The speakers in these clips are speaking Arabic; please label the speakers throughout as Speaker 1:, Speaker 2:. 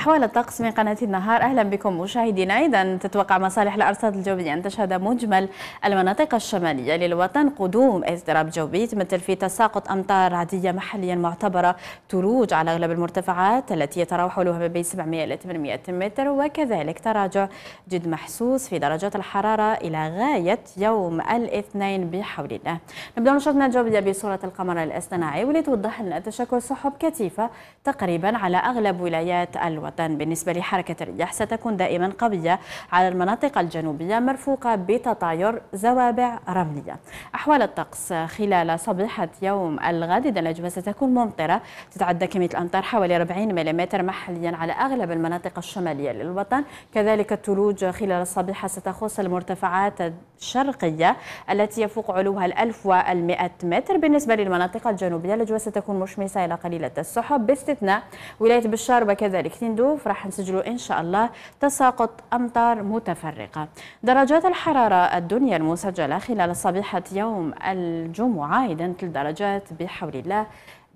Speaker 1: أحوال الطقس من قناة النهار أهلا بكم مشاهدينا أيضا تتوقع مصالح الأرصاد الجوية أن تشهد مجمل المناطق الشمالية للوطن قدوم اضطراب جوي تمثل في تساقط أمطار عادية محليا معتبرة تروج على أغلب المرتفعات التي يتراوح حولها ما بين 700 إلى 800 متر وكذلك تراجع جد محسوس في درجات الحرارة إلى غاية يوم الاثنين بحول الله نبدأ نشاطنا الجوية بصورة القمر الاصطناعي واللي توضح لنا تشكل سحب كثيفة تقريبا على أغلب ولايات الوطن بالنسبة لحركة الرياح ستكون دائما قوية على المناطق الجنوبية مرفوقة بتطاير زوابع رملية أحوال الطقس خلال صبيحة يوم الغد إذا الأجواء ستكون ممطرة تتعدى كمية الأمطار حوالي 40 ملم محليا على أغلب المناطق الشمالية للوطن كذلك الثلوج خلال الصبيحة ستخص المرتفعات الشرقية التي يفوق علوها ال 1100 متر بالنسبة للمناطق الجنوبية الأجواء ستكون مشمسة إلى قليلة السحب باستثناء ولاية بشار وكذلك تندو الحدوث راح نسجلوا إن شاء الله تساقط أمطار متفرقة درجات الحرارة الدنيا المسجلة خلال صبيحة يوم الجمعة إذا ثلاث درجات بحول الله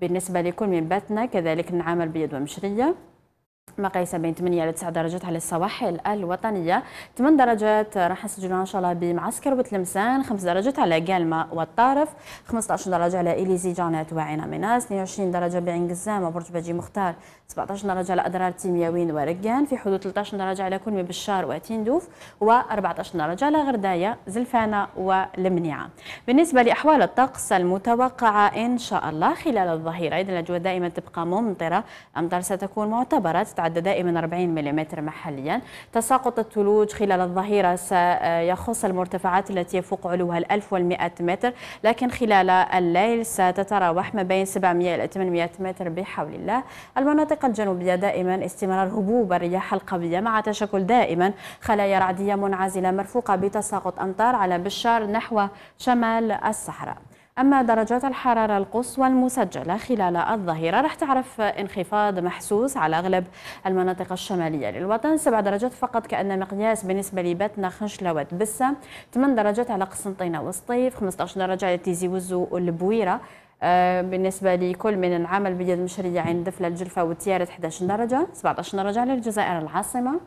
Speaker 1: بالنسبة لكل من باتنا كذلك نعمل بيد ومشرية مقاييس بين 8 ل 9 درجات على السواحل الوطنية 8 درجات راح نسجلوها إن شاء الله بمعسكر وتلمسان 5 درجات على كالما والطارف 15 درجة على إليزي جانات وعين مناس 22 درجة بعين قزام وبرج باجي مختار 17 درجة على أضرار تيمياوين ورقان في حدود 13 درجة على كلمي بشار وتندوف و14 درجة على غرداية زلفانة والمنيعة بالنسبة لأحوال الطقس المتوقعة إن شاء الله خلال الظهيرة إذن الأجواء دائما تبقى ممطرة أمطار ستكون معتبرة تعد دائما 40 ملم محليا تساقط الثلوج خلال الظهيرة سيخص المرتفعات التي يفوق علوها 1100 متر لكن خلال الليل ستتراوح ما بين 700 إلى 800 متر بحول الله المناطق الجنوبية دائما استمرار هبوب الرياح القوية مع تشكل دائما خلايا رعدية منعزلة مرفوقة بتساقط أمطار على بشار نحو شمال الصحراء أما درجات الحرارة القصوى المسجلة خلال الظهيرة رح تعرف انخفاض محسوس على أغلب المناطق الشمالية للوطن سبع درجات فقط كأن مقياس بالنسبة لبتنا خنشلة وتبسة 8 درجات على قسنطينة وسطيف 15 درجة على تيزي وزو والبويرة آه، بالنسبه لكل من العمل بيد مشرية عين دفله الجلفه وتيارت 11 درجه 17 درجه على الجزائر العاصمه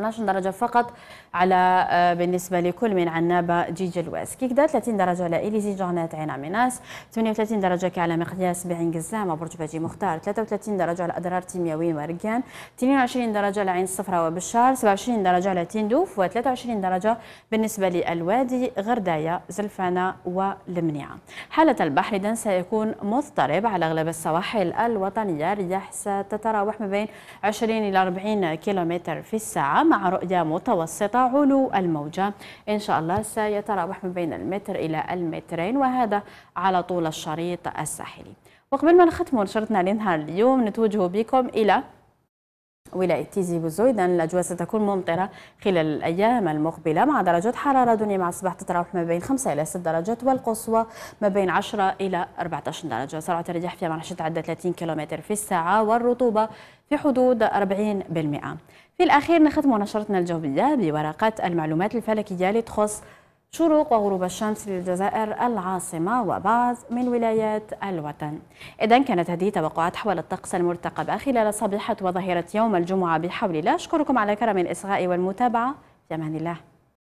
Speaker 1: 12 درجة فقط على آه، بالنسبة لكل من عنابة جيجا الواس كيكدا 30 درجة على اليزي جغنات عين عميناس 38 درجة على مقياس بعين قزامة برج باجي مختار 33 درجة على أضرار تيمياوين وارقان 22 درجة على عين الصفراء وبشار 27 درجة على تندوف و23 درجة بالنسبة للوادي غردايا زلفانة والمنيعة حالة البحر اذا سيكون مضطرب على أغلب السواحل الوطنية رياح ستتراوح ما بين 20 إلى 40 كيلومتر في الساعة مع رؤية متوسطة علو الموجة إن شاء الله سيتراوح من بين المتر إلى المترين وهذا على طول الشريط الساحلي وقبل ما نختم نشرتنا لنهار اليوم نتوجه بكم إلى ولاية تيزي بوزويدا الأجواء ستكون ممطرة خلال الأيام المقبلة مع درجات حرارة دنيا مع الصباح تتراوح ما بين 5 إلى 6 درجات والقصوى ما بين 10 إلى 14 درجة سرعة الرياح فيها مرحلة تعدى 30 كيلومتر في الساعة والرطوبة في حدود 40% في الأخير نختم نشرتنا الجوية بورقات المعلومات الفلكية لتخص شروق وغروب الشمس للجزائر العاصمة وبعض من ولايات الوطن إذا كانت هذه توقعات حول الطقس المرتقبة خلال صبيحة وظهيرة يوم الجمعة بحول الله أشكركم على كرم الإصغاء والمتابعة في أمان الله